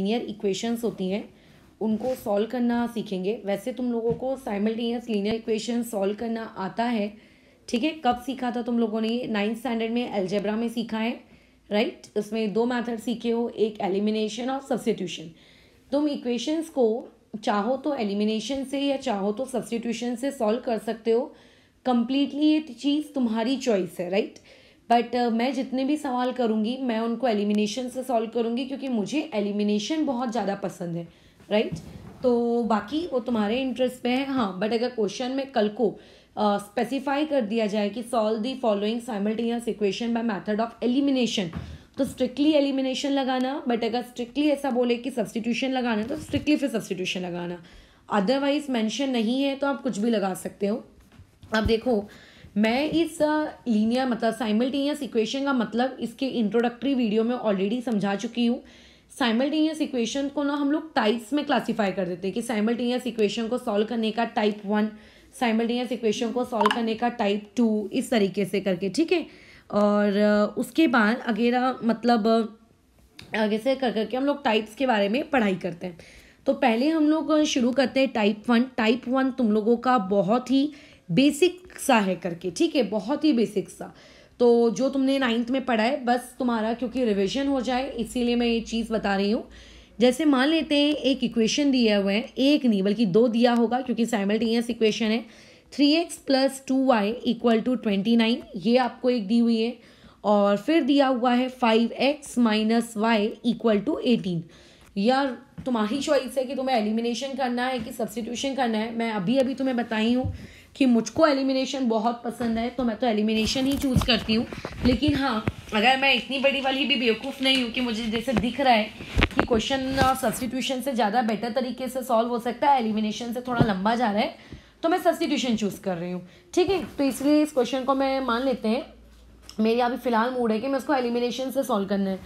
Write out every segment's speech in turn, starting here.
Linear equations होती हैं उनको सॉल्व करना सीखेंगे वैसे तुम लोगों को साइमल्टेनियस लीनियर इक्वेशन सॉल्व करना आता है ठीक है कब सीखा था तुम लोगों ने नाइन्थ स्टैंडर्ड में एल्जेब्रा में सीखा है राइट right? उसमें दो मैथड सीखे हो एक एलिमिनेशन और सब्सिट्यूशन तुम इक्वेशंस को चाहो तो एलिमिनेशन से या चाहो तो सब्सटीट्यूशन से सॉल्व कर सकते हो कम्प्लीटली ये चीज़ तुम्हारी चॉइस है राइट right? बट uh, मैं जितने भी सवाल करूँगी मैं उनको एलिमिनेशन से सॉल्व करूँगी क्योंकि मुझे एलिमिनेशन बहुत ज़्यादा पसंद है राइट right? तो बाकी वो तुम्हारे इंटरेस्ट पे है हाँ बट अगर क्वेश्चन में कल को स्पेसिफाई uh, कर दिया जाए कि solve the following simultaneous equation by method of elimination तो स्ट्रिक्टली एलिमिनेशन लगाना बट अगर स्ट्रिक्टली ऐसा बोले कि सब्सटीट्यूशन लगाना तो स्ट्रिक्टली फिर सब्सटीट्यूशन लगाना अदरवाइज मेंशन नहीं है तो आप कुछ भी लगा सकते हो अब देखो मैं इस लीनियर मतलब साइमल्टेनियस इक्वेशन का मतलब इसके इंट्रोडक्टरी वीडियो में ऑलरेडी समझा चुकी हूँ साइमल्टेनियस इक्वेशन को ना हम लोग टाइप्स में क्लासीफाई कर देते हैं कि साइमल्टेनियस इक्वेशन को सॉल्व करने का टाइप वन साइमल्टेनियस इक्वेशन को सॉल्व करने का टाइप टू इस तरीके से करके ठीक है और उसके बाद अगेरा मतलब आगे से कर करके हम लोग टाइप्स के बारे में पढ़ाई करते हैं तो पहले हम लोग शुरू करते हैं टाइप वन टाइप वन तुम लोगों का बहुत ही बेसिक सा है करके ठीक है बहुत ही बेसिक सा तो जो तुमने नाइन्थ में पढ़ा है बस तुम्हारा क्योंकि रिविजन हो जाए इसीलिए मैं ये चीज़ बता रही हूँ जैसे मान लेते हैं एक इक्वेशन दिया हुआ है एक नहीं बल्कि दो दिया होगा क्योंकि साइमल्टेनियस इक्वेशन है three x plus two y equal to twenty nine ये आपको एक दी हुई है और फिर दिया हुआ है five x minus y equal to eighteen यार तुम्हारी चॉइस है कि तुम्हें एलिमिनेशन करना है कि सब्सटीट्यूशन करना है मैं अभी अभी तुम्हें बताई हूँ कि मुझको एलिमिनेशन बहुत पसंद है तो मैं तो एलिमिनेशन ही चूज़ करती हूँ लेकिन हाँ अगर मैं इतनी बड़ी वाली भी बेवकूफ़ नहीं हूँ कि मुझे जैसे दिख रहा है कि क्वेश्चन सब्सटीट्यूशन से ज़्यादा बेटर तरीके से सॉल्व हो सकता है एलिमिनेशन से थोड़ा लंबा जा रहा है तो मैं सब्सटीट्यूशन चूज़ कर रही हूँ ठीक है तो इसलिए इस क्वेश्चन को मैं मान लेते हैं मेरी अभी फ़िलहाल मूड है कि मैं उसको एलिमिनेशन से सॉल्व करना है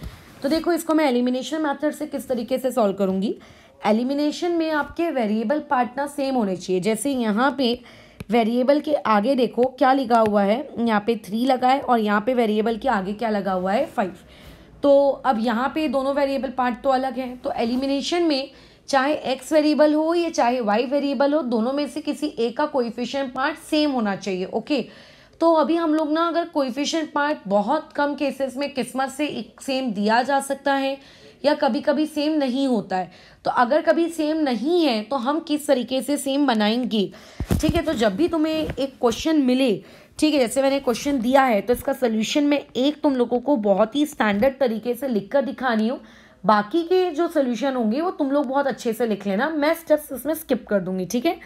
तो देखो इसको मैं एलिमिनेशन मैथड से किस तरीके से सॉल्व करूँगी एलिमिनेशन में आपके वेरिएबल पार्टनर सेम होने चाहिए जैसे यहाँ पे वेरिएबल के आगे देखो क्या लिखा हुआ है यहाँ पे थ्री लगा है और यहाँ पे वेरिएबल के आगे क्या लगा हुआ है फाइव तो अब यहाँ पे दोनों वेरिएबल पार्ट तो अलग हैं तो एलिमिनेशन में चाहे एक्स वेरिएबल हो या चाहे वाई वेरिएबल हो दोनों में से किसी एक का कोइफिशियंट पार्ट सेम होना चाहिए ओके तो अभी हम लोग ना अगर कोइफिशियंट पार्ट बहुत कम केसेस में किस्मत से सेम दिया जा सकता है या कभी कभी सेम नहीं होता है तो अगर कभी सेम नहीं है तो हम किस तरीके से सेम बनाएंगे ठीक है तो जब भी तुम्हें एक क्वेश्चन मिले ठीक है जैसे मैंने क्वेश्चन दिया है तो इसका सोल्यूशन मैं एक तुम लोगों को बहुत ही स्टैंडर्ड तरीके से लिख कर दिखा रही हूँ बाकी के जो सोल्यूशन होंगे वो तुम लोग बहुत अच्छे से लिख लेना मैं स्टेप्स इसमें स्किप कर दूंगी ठीक है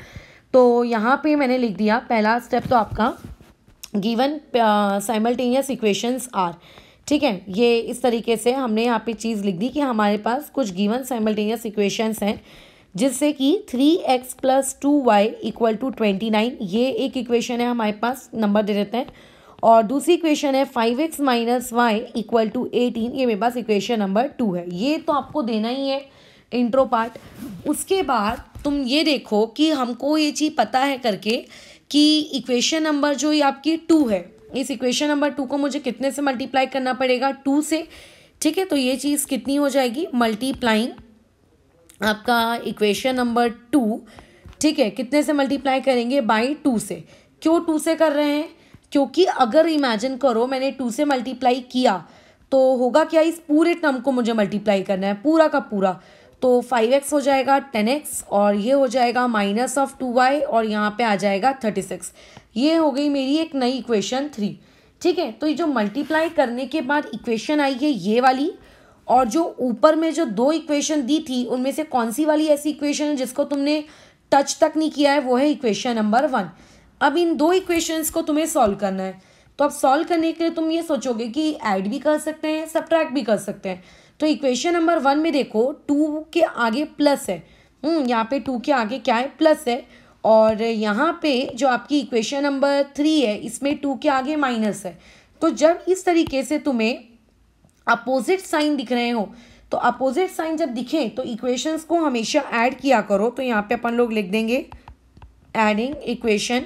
तो यहाँ पे मैंने लिख दिया पहला स्टेप तो आपका गिवन साइमल्टेनियस इक्वेशंस आर ठीक है ये इस तरीके से हमने यहाँ पे चीज़ लिख दी कि हमारे पास कुछ गिवन साइमल्टेनियस इक्वेशंस हैं जिससे कि three x plus two y equal to twenty nine ये एक इक्वेशन है हमारे पास नंबर दे देते हैं और दूसरी इक्वेशन है five x minus y equal to eighteen ये मेरे पास इक्वेशन नंबर टू है ये तो आपको देना ही है इंट्रो पार्ट उसके बाद तुम ये देखो कि हमको ये चीज़ पता है करके कि इक्वेशन नंबर जो ये आपकी टू है इस इक्वेशन नंबर टू को मुझे कितने से मल्टीप्लाई करना पड़ेगा टू से ठीक है तो ये चीज़ कितनी हो जाएगी मल्टीप्लाइंग आपका इक्वेशन नंबर टू ठीक है कितने से मल्टीप्लाई करेंगे बाई टू से क्यों टू से कर रहे हैं क्योंकि अगर इमेजिन करो मैंने टू से मल्टीप्लाई किया तो होगा क्या इस पूरे टर्म को मुझे मल्टीप्लाई करना है पूरा का पूरा तो फाइव एक्स हो जाएगा टेन एक्स और ये हो जाएगा माइनस ऑफ टू वाई और यहाँ पे आ जाएगा थर्टी सिक्स ये हो गई मेरी एक नई इक्वेशन थ्री ठीक है तो ये जो मल्टीप्लाई करने के बाद इक्वेशन आई है ये वाली और जो ऊपर में जो दो इक्वेशन दी थी उनमें से कौन सी वाली ऐसी इक्वेशन है जिसको तुमने टच तक नहीं किया है वो है इक्वेशन नंबर वन अब इन दो इक्वेशंस को तुम्हें सॉल्व करना है तो अब सॉल्व करने के लिए तुम ये सोचोगे कि ऐड भी कर सकते हैं सब्ट्रैक्ट भी कर सकते हैं तो इक्वेशन नंबर वन में देखो टू के आगे प्लस है हम्म, यहाँ पे टू के आगे क्या है प्लस है और यहाँ पे जो आपकी इक्वेशन नंबर थ्री है इसमें टू के आगे माइनस है तो जब इस तरीके से तुम्हें अपोजिट साइन दिख रहे हो तो अपोजिट साइन जब दिखे तो इक्वेशंस को हमेशा ऐड किया करो तो यहाँ पे अपन लोग लिख देंगे adding equation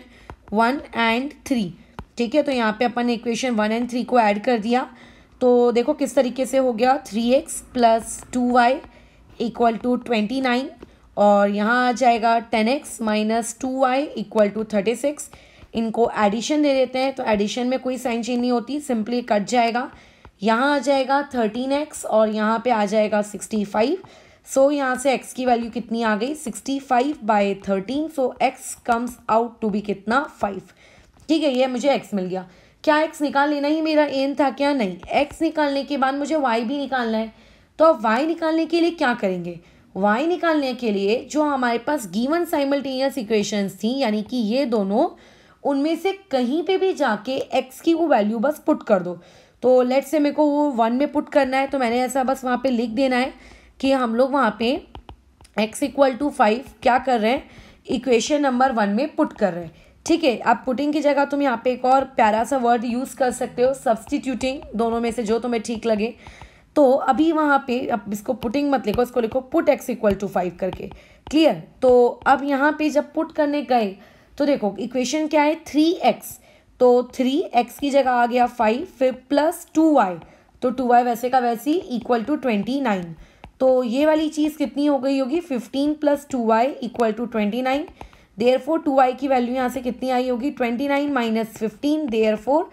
one and three ठीक है तो यहाँ पे अपन इक्वेशन वन एंड थ्री को ऐड कर दिया तो देखो किस तरीके से हो गया three x plus two y equal to twenty nine और यहाँ आ जाएगा ten x minus two y equal to thirty six इनको एडिशन दे देते हैं तो एडिशन में कोई साइन चेंज नहीं होती सिंपली कट जाएगा यहाँ आ जाएगा थर्टीन एक्स और यहाँ पे आ जाएगा सिक्सटी फाइव सो यहाँ से एक्स की वैल्यू कितनी आ गई sixty five by thirteen so x comes out to be कितना फाइव ठीक है ये मुझे एक्स मिल गया क्या एक्स निकाल लेना ही मेरा एम था क्या नहीं एक्स निकालने के बाद मुझे वाई भी निकालना है तो अब वाई निकालने के लिए क्या करेंगे वाई निकालने के लिए जो हमारे पास गिवन साइमल्टेनियस इक्वेशंस थी यानी कि ये दोनों उनमें से कहीं पे भी जाके एक्स की वो वैल्यू बस पुट कर दो तो लेट्स से मेरे को वो वन में पुट करना है तो मैंने ऐसा बस वहाँ पे लिख देना है कि हम लोग वहाँ पे एक्स इक्वल टू फाइव क्या कर रहे हैं इक्वेशन नंबर वन में पुट कर रहे हैं ठीक है आप पुटिंग की जगह तुम यहाँ पे एक और प्यारा सा वर्ड यूज़ कर सकते हो सब्सटीट्यूटिंग दोनों में से जो तुम्हें ठीक लगे तो अभी वहाँ पे अब इसको पुटिंग मत लिखो इसको लिखो put x equal to five करके क्लियर तो अब यहाँ पे जब पुट करने गए तो देखो इक्वेशन क्या है थ्री एक्स तो थ्री एक्स की जगह आ गया फाइव फिर प्लस टू वाई तो टू वाई वैसे का वैसे ही इक्वल टू ट्वेंटी नाइन तो ये वाली चीज़ कितनी हो गई होगी fifteen plus two y equal to twenty nine therefore two y की वैल्यू यहाँ से कितनी आई होगी twenty nine minus fifteen therefore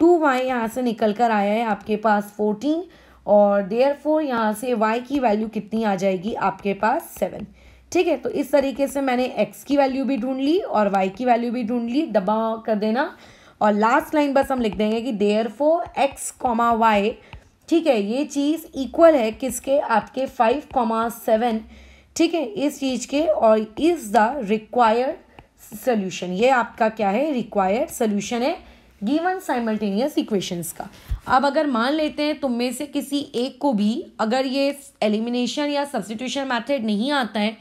two y यहाँ से निकल कर आया है आपके पास फोर्टीन और देयर फोर यहाँ से वाई की वैल्यू कितनी आ जाएगी आपके पास सेवन ठीक है तो इस तरीके से मैंने एक्स की वैल्यू भी ढूंढ ली और वाई की वैल्यू भी ढूंढ ली दबा कर देना और लास्ट लाइन बस हम लिख देंगे कि therefore x comma y ठीक है ये चीज़ इक्वल है किसके आपके फाइव कॉमा सेवन ठीक है इस चीज़ के और इज़ द रिक्वायर्ड सोल्यूशन ये आपका क्या है रिक्वायर्ड सोल्यूशन है गिवन साइमल्टेनियस इक्वेशंस का अब अगर मान लेते हैं तुम में से किसी एक को भी अगर ये एलिमिनेशन या सब्सिट्यूशन मैथड नहीं आता है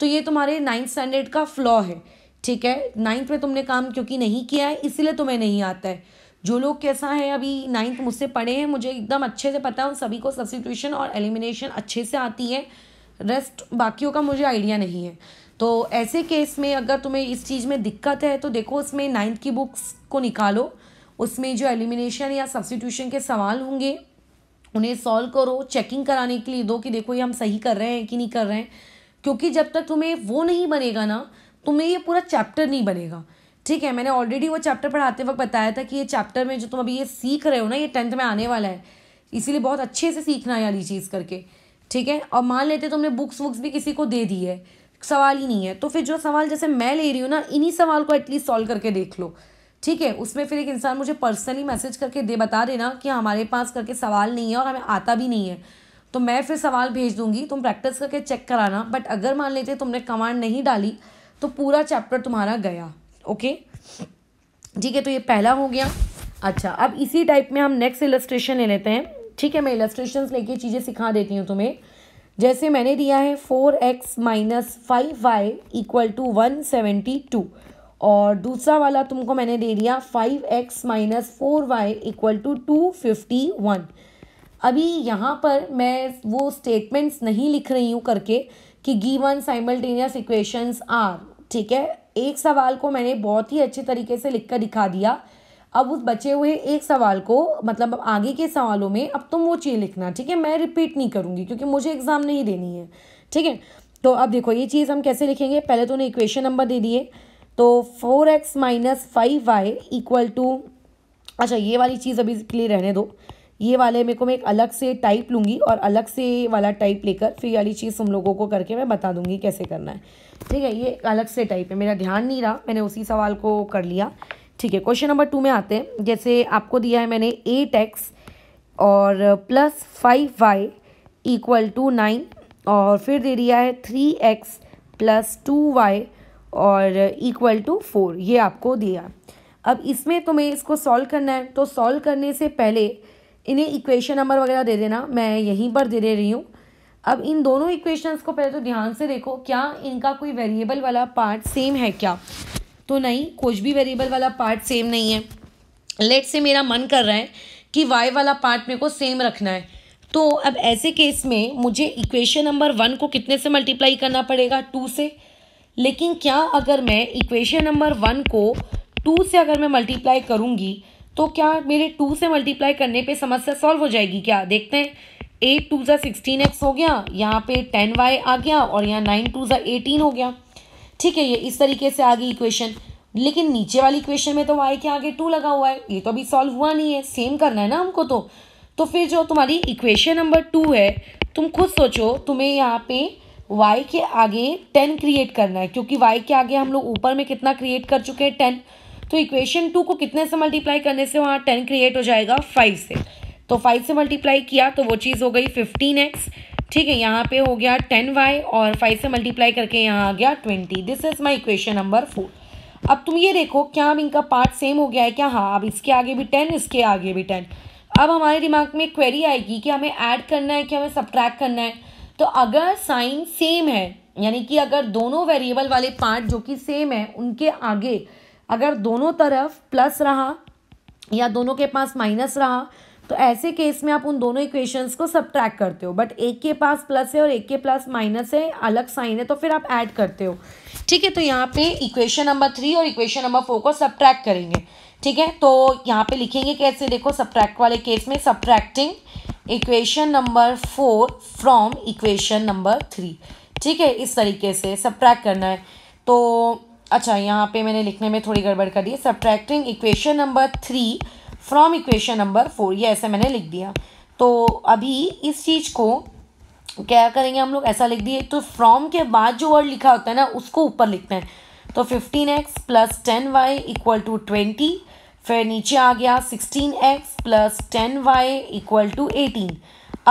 तो ये तुम्हारे नाइन्थ स्टैंडर्ड का फ्लॉ है ठीक है नाइन्थ में तुमने काम क्योंकि नहीं किया है इसीलिए तुम्हें नहीं आता है जो लोग कैसा है अभी नाइन्थ मुझसे पढ़े हैं मुझे एकदम अच्छे से पता है उन सभी को सब्सिट्यूशन और एलिमिनेशन अच्छे से आती है रेस्ट बाकियों का मुझे आइडिया नहीं है तो ऐसे केस में अगर तुम्हें इस चीज़ में दिक्कत है तो देखो उसमें नाइन्थ की बुक्स को निकालो उसमें जो एलिमिनेशन या सब्सिट्यूशन के सवाल होंगे उन्हें सॉल्व करो चेकिंग कराने के लिए दो कि देखो ये हम सही कर रहे हैं कि नहीं कर रहे हैं क्योंकि जब तक तुम्हें वो नहीं बनेगा ना तुम्हें ये पूरा चैप्टर नहीं बनेगा ठीक है मैंने ऑलरेडी वो चैप्टर पढ़ाते वक्त बताया था कि ये चैप्टर में जो तुम अभी ये सीख रहे हो ना ये टेंथ में आने वाला है इसीलिए बहुत अच्छे से सीखना है यार चीज़ करके ठीक है और मान लेते तुमने बुक्स वुक्स भी किसी को दे दी है सवाल ही नहीं है तो फिर जो सवाल जैसे मैं ले रही हूँ ना इन्हीं सवाल को एटलीस्ट सॉल्व करके देख लो ठीक है उसमें फिर एक इंसान मुझे पर्सनली मैसेज करके दे बता देना कि हमारे पास करके सवाल नहीं है और हमें आता भी नहीं है तो मैं फिर सवाल भेज दूंगी तुम प्रैक्टिस करके चेक कराना बट अगर मान लेते तुमने कमांड नहीं डाली तो पूरा चैप्टर तुम्हारा गया ओके ठीक है तो ये पहला हो गया अच्छा अब इसी टाइप में हम नेक्स्ट इलस्ट्रेशन ले लेते हैं ठीक है मैं इलस्ट्रेशन लेके चीज़ें सिखा देती हूँ तुम्हें जैसे मैंने दिया है four x minus five y equal to one seventy two और दूसरा वाला तुमको मैंने दे दिया five x minus four y equal to two fifty one अभी यहाँ पर मैं वो स्टेटमेंट्स नहीं लिख रही हूँ करके कि गिवन साइमल्टेनियस इक्वेशंस आर ठीक है एक सवाल को मैंने बहुत ही अच्छे तरीके से लिख कर दिखा दिया अब उस बचे हुए एक सवाल को मतलब आगे के सवालों में अब तुम वो चीज़ लिखना ठीक है मैं रिपीट नहीं करूँगी क्योंकि मुझे एग्ज़ाम नहीं देनी है ठीक है तो अब देखो ये चीज़ हम कैसे लिखेंगे पहले तो उन्हें इक्वेशन नंबर दे दिए तो four x minus five y equal to अच्छा ये वाली चीज़ अभी के लिए रहने दो ये वाले मेरे को मैं एक अलग से टाइप लूँगी और अलग से वाला टाइप लेकर फिर वाली चीज़ तुम लोगों को करके मैं बता दूँगी कैसे करना है ठीक है ये अलग से टाइप है मेरा ध्यान नहीं रहा मैंने उसी सवाल को कर लिया ठीक है क्वेश्चन नंबर टू में आते हैं जैसे आपको दिया है मैंने एट एक्स और plus five y equal to nine और फिर दे दिया है three x plus two y और इक्वल टू फोर ये आपको दिया अब इसमें तुम्हें इसको सॉल्व करना है तो सॉल्व करने से पहले इन्हें इक्वेशन नंबर वगैरह दे देना मैं यहीं पर दे दे रही हूँ अब इन दोनों इक्वेशंस को पहले तो ध्यान से देखो क्या इनका कोई वेरिएबल वाला पार्ट सेम है क्या तो नहीं कुछ भी वेरिएबल वाला पार्ट सेम नहीं है लेट से मेरा मन कर रहा है कि वाई वाला पार्ट मेरे को सेम रखना है तो अब ऐसे केस में मुझे इक्वेशन नंबर वन को कितने से मल्टीप्लाई करना पड़ेगा टू से लेकिन क्या अगर मैं इक्वेशन नंबर वन को टू से अगर मैं मल्टीप्लाई करूँगी तो क्या मेरे टू से मल्टीप्लाई करने पे समस्या सॉल्व हो जाएगी क्या देखते हैं एट टू ज़ा सिक्सटीन एक्स हो गया यहाँ पे टेन वाई आ गया और यहाँ नाइन टू ज़ा एटीन हो गया ठीक है ये इस तरीके से आ गई इक्वेशन लेकिन नीचे वाली इक्वेशन में तो वाई के आगे टू लगा हुआ है ये तो अभी सॉल्व हुआ नहीं है सेम करना है ना हमको तो तो फिर जो तुम्हारी इक्वेशन नंबर टू है तुम खुद सोचो तुम्हें यहाँ पे वाई के आगे टेन क्रिएट करना है क्योंकि वाई के आगे हम लोग ऊपर में कितना क्रिएट कर चुके हैं टेन तो इक्वेशन टू को कितने से मल्टीप्लाई करने से वहाँ टेन क्रिएट हो जाएगा फाइव से तो फाइव से मल्टीप्लाई किया तो वो चीज़ हो गई फिफ्टीन एक्स ठीक है यहाँ पे हो गया टेन वाई और फाइव से मल्टीप्लाई करके यहाँ आ गया twenty this is my equation number four अब तुम ये देखो क्या अब इनका पार्ट सेम हो गया है क्या हाँ अब इसके आगे भी टेन इसके आगे भी टेन अब हमारे दिमाग में क्वेरी आएगी कि हमें ऐड करना है कि हमें सब करना है तो अगर साइन सेम है यानी कि अगर दोनों वेरिएबल वाले पार्ट जो कि सेम है उनके आगे अगर दोनों तरफ प्लस रहा या दोनों के पास माइनस रहा तो ऐसे केस में आप उन दोनों इक्वेशंस को सब्ट्रैक्ट करते हो बट एक के पास प्लस है और एक के पास माइनस है अलग साइन है तो फिर आप ऐड करते हो ठीक है तो यहाँ पे इक्वेशन नंबर थ्री और इक्वेशन नंबर फोर को सब्ट्रैक्ट करेंगे ठीक है तो यहाँ पे लिखेंगे कैसे देखो सब्ट्रैक्ट वाले केस में subtracting equation number four from equation number three ठीक है इस तरीके से सब्ट्रैक्ट करना है तो अच्छा यहाँ पे मैंने लिखने में थोड़ी गड़बड़ कर दी है subtracting equation number three from equation number four ये ऐसे मैंने लिख दिया तो अभी इस चीज़ को क्या करेंगे हम लोग ऐसा लिख दिए तो फ्रॉम के बाद जो वर्ड लिखा होता है ना उसको ऊपर लिखते हैं तो fifteen x plus ten y equal to twenty फिर नीचे आ गया sixteen x plus ten y equal to eighteen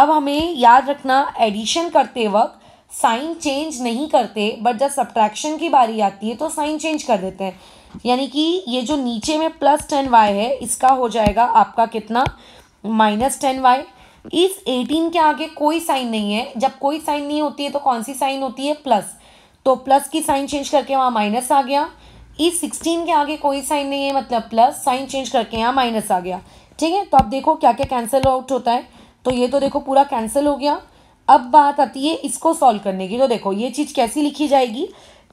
अब हमें याद रखना एडिशन करते वक्त साइन चेंज नहीं करते बट जब सब्ट्रैक्शन की बारी आती है तो साइन चेंज कर देते हैं यानी कि ये जो नीचे में प्लस टेन वाई है इसका हो जाएगा आपका कितना माइनस टेन वाई इस एटीन के आगे कोई साइन नहीं है जब कोई साइन नहीं होती है तो कौन सी साइन होती है प्लस तो प्लस की साइन चेंज करके वहाँ माइनस आ गया ई e सिक्सटीन के आगे कोई साइन नहीं है मतलब प्लस साइन चेंज करके यहाँ माइनस आ गया ठीक है तो अब देखो क्या क्या कैंसिल आउट होता है तो ये तो देखो पूरा कैंसिल हो गया अब बात आती है इसको सॉल्व करने की तो देखो ये चीज़ कैसी लिखी जाएगी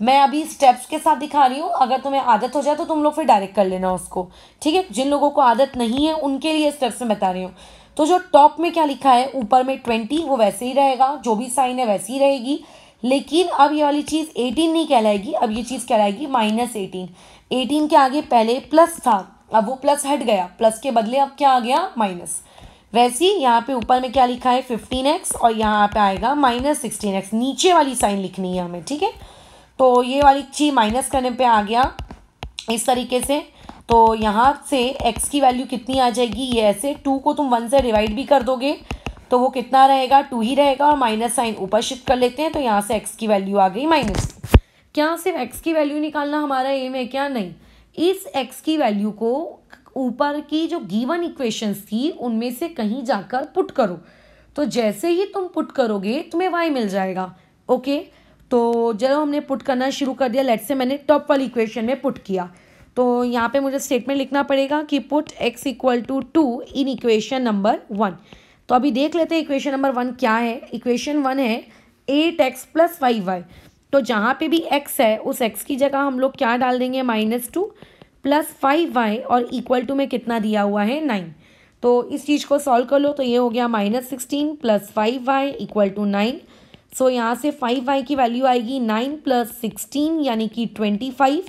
मैं अभी स्टेप्स के साथ दिखा रही हूँ अगर तुम्हें आदत हो जाए तो तुम लोग फिर डायरेक्ट कर लेना उसको ठीक है जिन लोगों को आदत नहीं है उनके लिए स्टेप्स में बता रही हूँ तो जो टॉप में क्या लिखा है ऊपर में ट्वेंटी वो वैसे ही रहेगा जो भी साइन है वैसे ही रहेगी लेकिन अब ये वाली चीज़ एटीन नहीं कहलाएगी अब ये चीज़ कहलाएगी माइनस एटीन एटीन के आगे पहले प्लस था अब वो प्लस हट गया प्लस के बदले अब क्या आ गया माइनस वैसे ही यहाँ पे ऊपर में क्या लिखा है फिफ्टीन एक्स और यहाँ पे आएगा माइनस सिक्सटीन एक्स नीचे वाली साइन लिखनी है हमें ठीक है तो ये वाली चीज़ माइनस करने पे आ गया इस तरीके से तो यहाँ से एक्स की वैल्यू कितनी आ जाएगी ये ऐसे टू को तुम वन से डिवाइड भी कर दोगे तो वो कितना रहेगा टू ही रहेगा और माइनस साइन ऊपर शिफ्ट कर लेते हैं तो यहाँ से एक्स की वैल्यू आ गई माइनस क्या सिर्फ एक्स की वैल्यू निकालना हमारा एम है क्या नहीं इस एक्स की वैल्यू को ऊपर की जो गिवन इक्वेशंस थी उनमें से कहीं जाकर पुट करो तो जैसे ही तुम पुट करोगे तुम्हें वाई मिल जाएगा ओके तो जब हमने पुट करना शुरू कर दिया लेट से मैंने टॉप वाली इक्वेशन में पुट किया तो यहाँ पे मुझे स्टेटमेंट लिखना पड़ेगा कि put x equal to two in equation number one तो अभी देख लेते हैं इक्वेशन नंबर वन क्या है इक्वेशन वन है eight x plus five y तो जहाँ पे भी एक्स है उस एक्स की जगह हम लोग क्या डाल देंगे minus two plus five y और इक्वल टू में कितना दिया हुआ है नाइन तो इस चीज़ को सॉल्व कर लो तो ये हो गया minus sixteen plus five y equal to nine so यहाँ से फाइव वाई की वैल्यू आएगी नाइन प्लस सिक्सटीन यानी कि ट्वेंटी फाइव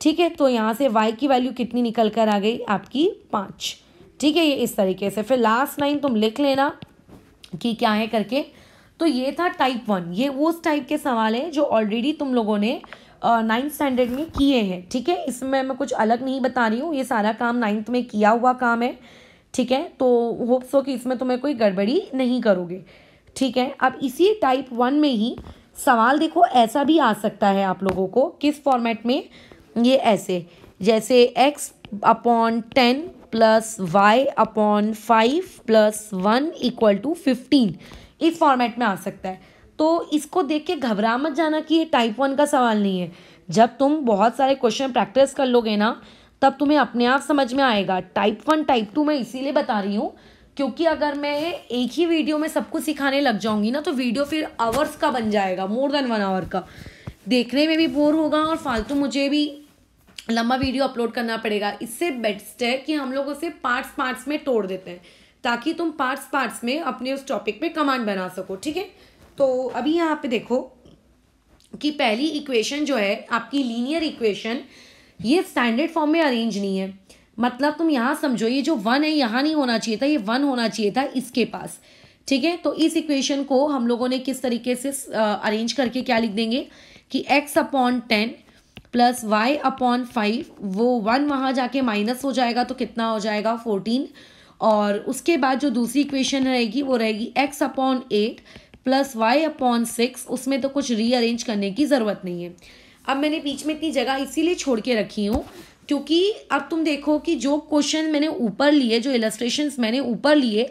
ठीक है तो यहाँ से वाई की वैल्यू कितनी निकल कर आ गई आपकी पाँच ठीक है ये इस तरीके से फिर लास्ट लाइन तुम लिख लेना कि क्या है करके तो ये था टाइप वन ये उस टाइप के सवाल हैं जो ऑलरेडी तुम लोगों ने नाइन्थ स्टैंडर्ड में किए हैं ठीक है इसमें मैं कुछ अलग नहीं बता रही हूँ ये सारा काम नाइन्थ में किया हुआ काम है ठीक है तो होप्स हो कि इसमें तुम्हें कोई गड़बड़ी नहीं करोगे ठीक है अब इसी टाइप वन में ही सवाल देखो ऐसा भी आ सकता है आप लोगों को किस फॉर्मेट में ये ऐसे जैसे x upon ten plus y upon five plus one equal to fifteen इस फॉर्मेट में आ सकता है तो इसको देख के घबरा मत जाना कि ये टाइप वन का सवाल नहीं है जब तुम बहुत सारे क्वेश्चन प्रैक्टिस कर लोगे ना तब तुम्हें अपने आप समझ में आएगा टाइप वन टाइप टू मैं इसीलिए बता रही हूँ क्योंकि अगर मैं एक ही वीडियो में सबको सिखाने लग जाऊँगी ना तो वीडियो फिर आवर्स का बन जाएगा मोर देन वन आवर का देखने में भी बोर होगा और फालतू मुझे भी लंबा वीडियो अपलोड करना पड़ेगा इससे बेस्ट है कि हम लोग उसे पार्ट्स पार्ट्स में तोड़ देते हैं ताकि तुम पार्ट्स पार्ट्स में अपने उस टॉपिक पे कमांड बना सको ठीक है तो अभी यहाँ पे देखो कि पहली इक्वेशन जो है आपकी लीनियर इक्वेशन ये स्टैंडर्ड फॉर्म में अरेंज नहीं है मतलब तुम यहाँ समझो ये जो वन है यहाँ नहीं होना चाहिए था ये वन होना चाहिए था इसके पास ठीक है तो इस इक्वेशन को हम लोगों ने किस तरीके से अरेंज करके क्या लिख देंगे कि x upon ten plus y upon five वो वन वहाँ जाके माइनस हो जाएगा तो कितना हो जाएगा फोर्टीन और उसके बाद जो दूसरी इक्वेशन रहेगी वो रहेगी x upon eight plus y upon six उसमें तो कुछ रीअरेंज करने की ज़रूरत नहीं है अब मैंने बीच में इतनी जगह इसीलिए छोड़ के रखी हूँ क्योंकि अब तुम देखो कि जो क्वेश्चन मैंने ऊपर लिए जो इलस्ट्रेशन मैंने ऊपर लिए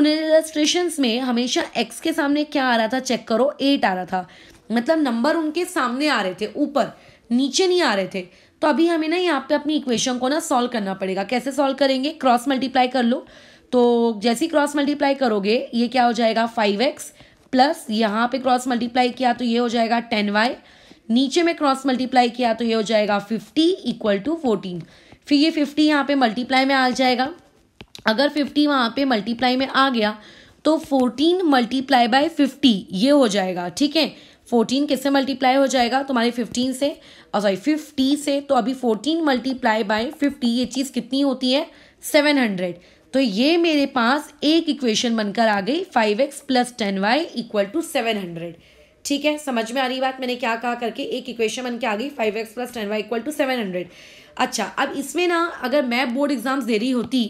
उन इलस्ट्रेशन में हमेशा एक्स के सामने क्या आ रहा था चेक करो एट आ रहा था मतलब नंबर उनके सामने आ रहे थे ऊपर नीचे नहीं आ रहे थे तो अभी हमें ना यहाँ पे अपनी इक्वेशन को ना सॉल्व करना पड़ेगा कैसे सॉल्व करेंगे क्रॉस मल्टीप्लाई कर लो तो जैसे ही क्रॉस मल्टीप्लाई करोगे ये क्या हो जाएगा फाइव एक्स प्लस यहाँ पे क्रॉस मल्टीप्लाई किया तो ये हो जाएगा टेन वाई नीचे में क्रॉस मल्टीप्लाई किया तो ये हो जाएगा फिफ्टी इक्वल टू फोर्टीन फिर ये फिफ्टी यहाँ पे मल्टीप्लाई में आ जाएगा अगर फिफ्टी वहाँ पे मल्टीप्लाई में आ गया तो फोर्टीन मल्टीप्लाई बाय फिफ्टी ये हो जाएगा ठीक है 14 किससे मल्टीप्लाई हो जाएगा तुम्हारे 15 से और सॉरी 50 से तो अभी 14 मल्टीप्लाई बाय 50 ये चीज़ कितनी होती है 700 तो ये मेरे पास एक इक्वेशन बनकर आ गई 5x x plus ten y equal to seven ठीक है समझ में आ रही बात मैंने क्या कहा करके एक इक्वेशन बन के आ गई 5x x plus ten y equal to seven अच्छा अब इसमें ना अगर मैं बोर्ड एग्ज़ाम्स दे रही होती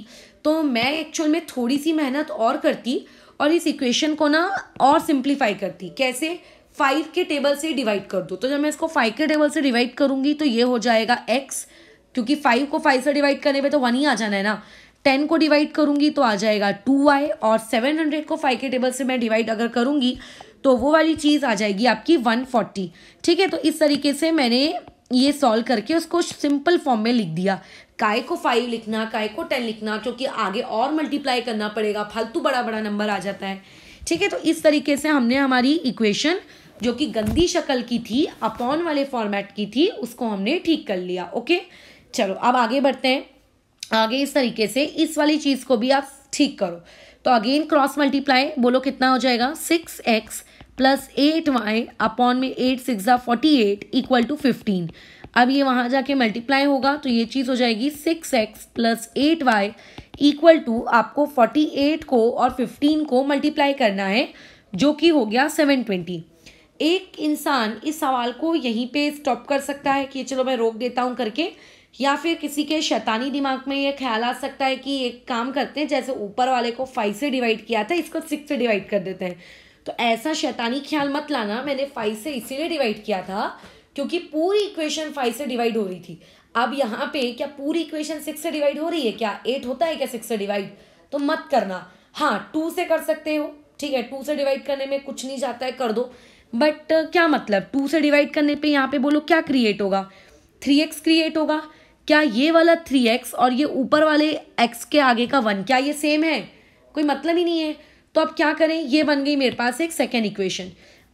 तो मैं एक्चुअल में थोड़ी सी मेहनत और करती और इस इक्वेशन को ना और सिंप्लीफाई करती कैसे फाइव के टेबल से डिवाइड कर दो तो जब मैं इसको फाइव के टेबल से डिवाइड करूंगी तो ये हो जाएगा एक्स क्योंकि फाइव को फाइव से डिवाइड करने पे तो वन ही आ जाना है ना टेन को डिवाइड करूंगी तो आ जाएगा टू वाई और सेवन हंड्रेड को फाइव के टेबल से मैं डिवाइड अगर करूंगी तो वो वाली चीज़ आ जाएगी आपकी वन फोर्टी ठीक है तो इस तरीके से मैंने ये सॉल्व करके उसको सिंपल फॉर्म में लिख दिया काय को फाइव लिखना काय को टेन लिखना क्योंकि आगे और मल्टीप्लाई करना पड़ेगा फालतू बड़ा बड़ा नंबर आ जाता है ठीक है तो इस तरीके से हमने हमारी इक्वेशन जो कि गंदी शक्ल की थी अपॉन वाले फॉर्मेट की थी उसको हमने ठीक कर लिया ओके चलो अब आगे बढ़ते हैं आगे इस तरीके से इस वाली चीज़ को भी आप ठीक करो तो अगेन क्रॉस मल्टीप्लाई बोलो कितना हो जाएगा six x plus eight y upon में eight six forty eight equal to fifteen अब ये वहाँ जाके मल्टीप्लाई होगा तो ये चीज़ हो जाएगी six x plus eight y equal to आपको फोर्टी एट को और फिफ्टीन को मल्टीप्लाई करना है जो कि हो गया सेवन ट्वेंटी एक इंसान इस सवाल को यहीं पे स्टॉप कर सकता है कि चलो मैं रोक देता हूँ करके या फिर किसी के शैतानी दिमाग में ये ख्याल आ सकता है कि एक काम करते हैं जैसे ऊपर वाले को फाइव से डिवाइड किया था इसको सिक्स से डिवाइड कर देते हैं तो ऐसा शैतानी ख्याल मत लाना मैंने फाइव से इसीलिए डिवाइड किया था क्योंकि पूरी इक्वेशन फाइव से डिवाइड हो रही थी अब यहाँ पे क्या पूरी इक्वेशन सिक्स से डिवाइड हो रही है क्या एट होता है क्या सिक्स से डिवाइड तो मत करना हाँ टू से कर सकते हो ठीक है टू से डिवाइड करने में कुछ नहीं जाता है कर दो बट uh, क्या मतलब टू से डिवाइड करने पे यहाँ पे बोलो क्या क्रिएट होगा थ्री एक्स क्रिएट होगा क्या ये वाला थ्री एक्स और ये ऊपर वाले एक्स के आगे का वन क्या ये सेम है कोई मतलब ही नहीं है तो अब क्या करें ये बन गई मेरे पास एक सेकेंड इक्वेशन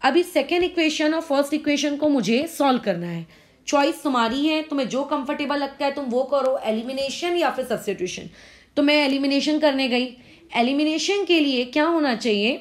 अभी सेकेंड इक्वेशन और फर्स्ट इक्वेशन को मुझे सॉल्व करना है चॉइस तुम्हारी है तुम्हें जो कंफर्टेबल लगता है तुम वो करो एलिमिनेशन या फिर सब्सिट्यूशन तो मैं एलिमिनेशन करने गई एलिमिनेशन के लिए क्या होना चाहिए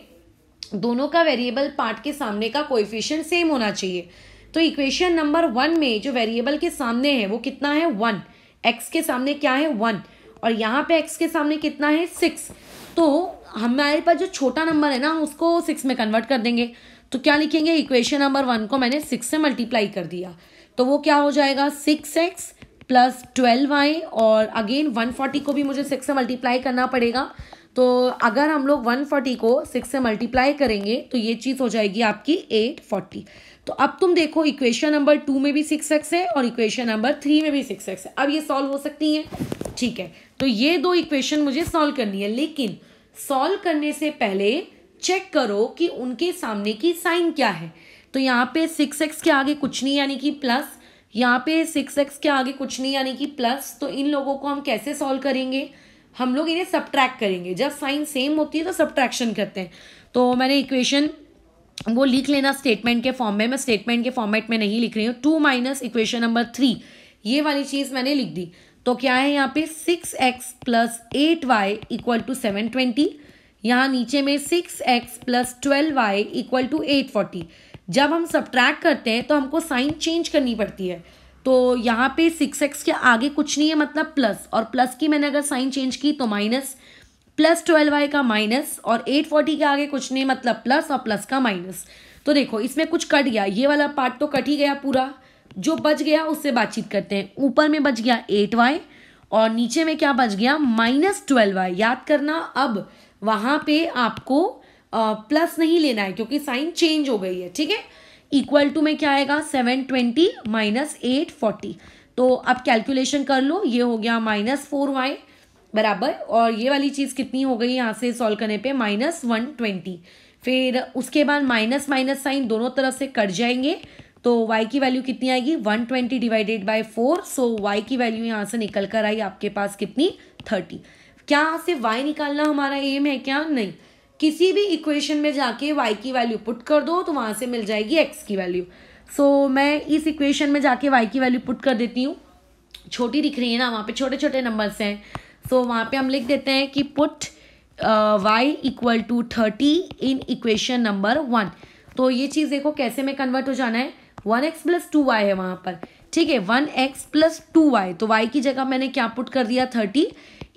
दोनों का वेरिएबल पार्ट के सामने का कोएफिशिएंट सेम होना चाहिए तो इक्वेशन नंबर वन में जो वेरिएबल के सामने है वो कितना है वन एक्स के सामने क्या है वन और यहाँ पे एक्स के सामने कितना है सिक्स तो हमारे पास जो छोटा नंबर है ना उसको सिक्स में कन्वर्ट कर देंगे तो क्या लिखेंगे इक्वेशन नंबर वन को मैंने सिक्स से मल्टीप्लाई कर दिया तो वो क्या हो जाएगा six x plus twelve y और अगेन वन फोर्टी को भी मुझे सिक्स से मल्टीप्लाई करना पड़ेगा तो अगर हम लोग 140 को 6 से मल्टीप्लाई करेंगे तो ये चीज़ हो जाएगी आपकी 840 तो अब तुम देखो इक्वेशन नंबर टू में भी सिक्स एक्स है और इक्वेशन नंबर थ्री में भी सिक्स एक्स है अब ये सॉल्व हो सकती हैं ठीक है तो ये दो इक्वेशन मुझे सॉल्व करनी है लेकिन सॉल्व करने से पहले चेक करो कि उनके सामने की साइन क्या है तो यहाँ पे सिक्स एक्स के आगे कुछ नहीं यानी कि प्लस यहाँ पे सिक्स एक्स के आगे कुछ नहीं यानी कि प्लस तो इन लोगों को हम कैसे सॉल्व करेंगे हम लोग इन्हें सब्ट्रैक्ट करेंगे जब साइन सेम होती है तो सब्ट्रैक्शन करते हैं तो मैंने इक्वेशन वो लिख लेना स्टेटमेंट के फॉर्म में मैं स्टेटमेंट के फॉर्मेट में नहीं लिख रही हूँ two minus equation number three ये वाली चीज़ मैंने लिख दी तो क्या है यहाँ पे six x plus eight y equal to seven twenty यहाँ नीचे में six x plus twelve y equal to eight forty जब हम सब्ट्रैक्ट करते हैं तो हमको साइन चेंज करनी पड़ती है तो यहाँ पे सिक्स एक्स के आगे कुछ नहीं है मतलब प्लस और प्लस की मैंने अगर साइन चेंज की तो माइनस प्लस ट्वेल्व वाई का माइनस और एट फोर्टी के आगे कुछ नहीं मतलब प्लस और प्लस का माइनस तो देखो इसमें कुछ कट गया ये वाला पार्ट तो कट ही गया पूरा जो बच गया उससे बातचीत करते हैं ऊपर में बच गया एट वाई और नीचे में क्या बच गया माइनस ट्वेल्व वाई याद करना अब वहाँ पे आपको आ, प्लस नहीं लेना है क्योंकि साइन चेंज हो गई है ठीक है इक्वल टू में क्या आएगा seven twenty minus eight forty तो आप कैलकुलेशन कर लो ये हो गया माइनस फोर वाई बराबर और ये वाली चीज़ कितनी हो गई यहाँ से सॉल्व करने पे माइनस वन ट्वेंटी फिर उसके बाद माइनस माइनस साइन दोनों तरफ से कट जाएंगे तो y की वैल्यू कितनी आएगी 120 twenty divided by four so y की वैल्यू यहाँ से निकल कर आई आपके पास कितनी 30 क्या यहाँ से y निकालना हमारा एम है क्या नहीं किसी भी इक्वेशन में जाके वाई की वैल्यू पुट कर दो तो वहाँ से मिल जाएगी एक्स की वैल्यू सो so, मैं इस इक्वेशन में जाके वाई की वैल्यू पुट कर देती हूँ छोटी दिख रही है ना वहाँ पे छोटे छोटे नंबर्स हैं सो so, वहाँ पे हम लिख देते हैं कि put y equal to thirty in equation number one तो ये चीज़ देखो कैसे में कन्वर्ट हो जाना है one x plus two y है वहाँ पर ठीक है one x plus two y तो वाई की जगह मैंने क्या पुट कर दिया थर्टी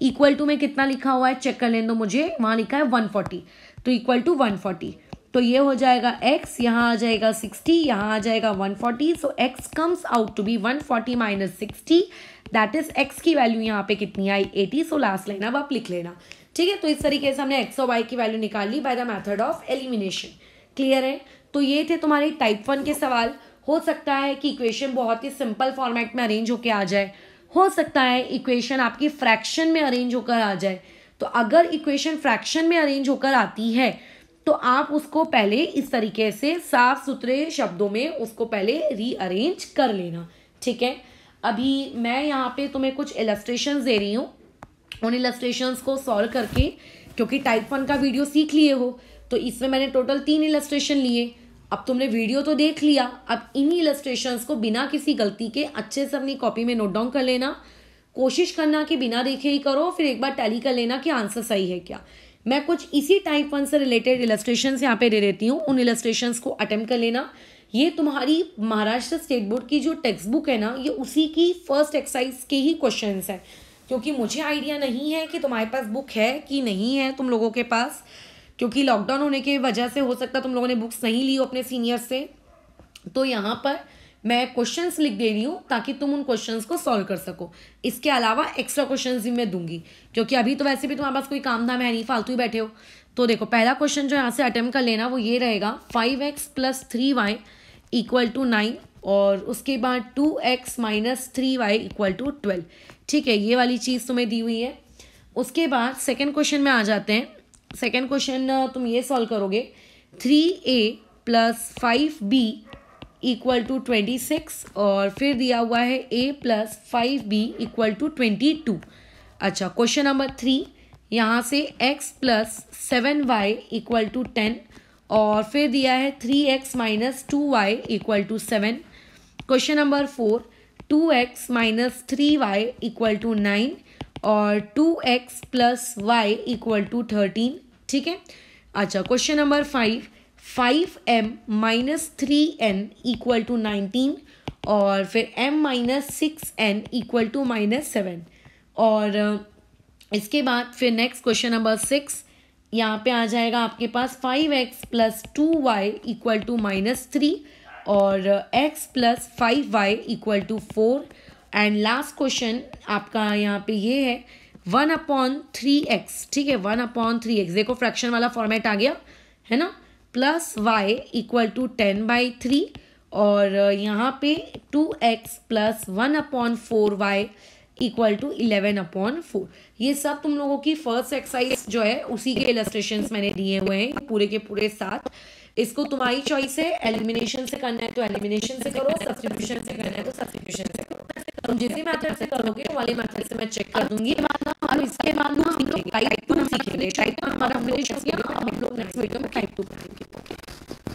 इक्वल टू में कितना लिखा हुआ है चेक कर लें दो तो मुझे वहाँ लिखा है वन फोर्टी तो इक्वल टू वन फोर्टी तो ये हो जाएगा x यहाँ आ जाएगा 60 यहाँ आ जाएगा 140 so x comes out to be 140 forty minus sixty that is x की वैल्यू यहाँ पे कितनी आई 80 सो लास्ट लाइन अब आप लिख लेना ठीक है तो इस तरीके से हमने x और y की वैल्यू निकाल ली by the method of elimination clear है तो ये थे तुम्हारे टाइप वन के सवाल हो सकता है कि इक्वेशन बहुत ही सिंपल फॉर्मेट में अरेंज होके आ जाए हो सकता है इक्वेशन आपकी फ्रैक्शन में अरेंज होकर आ जाए तो अगर इक्वेशन फ्रैक्शन में अरेंज होकर आती है तो आप उसको पहले इस तरीके से साफ सुथरे शब्दों में उसको पहले रीअरेंज कर लेना ठीक है अभी मैं यहाँ पे तुम्हें कुछ इलस्ट्रेशन दे रही हूँ उन इलेस्ट्रेशन को सॉल्व करके क्योंकि टाइप वन का वीडियो सीख लिए हो तो इसमें मैंने टोटल तीन इलस्ट्रेशन लिए अब तुमने वीडियो तो देख लिया अब इन्हीं इलस्ट्रेशंस को बिना किसी गलती के अच्छे से अपनी कॉपी में नोट डाउन कर लेना कोशिश करना कि बिना देखे ही करो फिर एक बार टैली कर लेना कि आंसर सही है क्या मैं कुछ इसी टाइप वन से रिलेटेड इलस्ट्रेशन यहाँ पे दे देती हूँ उन इलस्ट्रेशन को अटेम्प कर लेना ये तुम्हारी महाराष्ट्र स्टेट बोर्ड की जो टेक्स्ट बुक है ना ये उसी की फर्स्ट एक्सरसाइज के ही क्वेश्चन है क्योंकि मुझे आइडिया नहीं है कि तुम्हारे पास बुक है कि नहीं है तुम लोगों के पास क्योंकि लॉकडाउन होने की वजह से हो सकता तुम लोगों ने बुक्स नहीं ली हो अपने सीनियर्स से तो यहाँ पर मैं क्वेश्चंस लिख दे रही हूँ ताकि तुम उन क्वेश्चंस को सॉल्व कर सको इसके अलावा एक्स्ट्रा क्वेश्चंस भी मैं दूंगी क्योंकि अभी तो वैसे भी तुम्हारे पास कोई काम था है नहीं फालतू ही बैठे हो तो देखो पहला क्वेश्चन जो यहाँ से अटैम्प्ट कर लेना वो ये रहेगा five x plus three y equal to nine और उसके बाद two x minus three y equal to twelve ठीक है ये वाली चीज़ तुम्हें दी हुई है उसके बाद सेकेंड क्वेश्चन में आ जाते हैं सेकेंड क्वेश्चन uh, तुम ये सॉल्व करोगे three a plus five b equal to twenty six और फिर दिया हुआ है a plus five b equal to twenty two अच्छा क्वेश्चन नंबर थ्री यहाँ से x plus seven y equal to ten और फिर दिया है three x minus two y equal to seven question number four two x minus three y equal to nine और two x plus y equal to thirteen ठीक है अच्छा question number five five m minus three n equal to nineteen और फिर m minus six n equal to minus seven और इसके बाद फिर नेक्स्ट क्वेश्चन नंबर सिक्स यहाँ पे आ जाएगा आपके पास five x plus two y equal to minus three और x plus five y equal to four and last question आपका यहाँ पे ये है वन अपॉन थ्री एक्स ठीक है वन अपॉन थ्री एक्स देखो फ्रैक्शन वाला फॉर्मेट आ गया है ना plus y equal to ten by three और uh, यहाँ पे two x plus one upon four y equal to eleven upon four ये सब तुम लोगों की फर्स्ट एक्सरसाइज जो है उसी के इलस्ट्रेशन मैंने दिए हुए हैं पूरे के पूरे साथ इसको तुम्हारी चॉइस है एलिमिनेशन से करना है तो एलिमिनेशन से करो सब्सटीट्यूशन से करना है तो सब्सटीट्यूशन से करो तुम जिस भी मैथड से करोगे वो वाले मेथड से मैं चेक कर दूंगी और इसके बाद ना हम लोग टाइप टू सीखेंगे टाइप टू हमारा फिनिश हो गया हम लोग नेक्स्ट वीडियो में टाइप टू करेंगे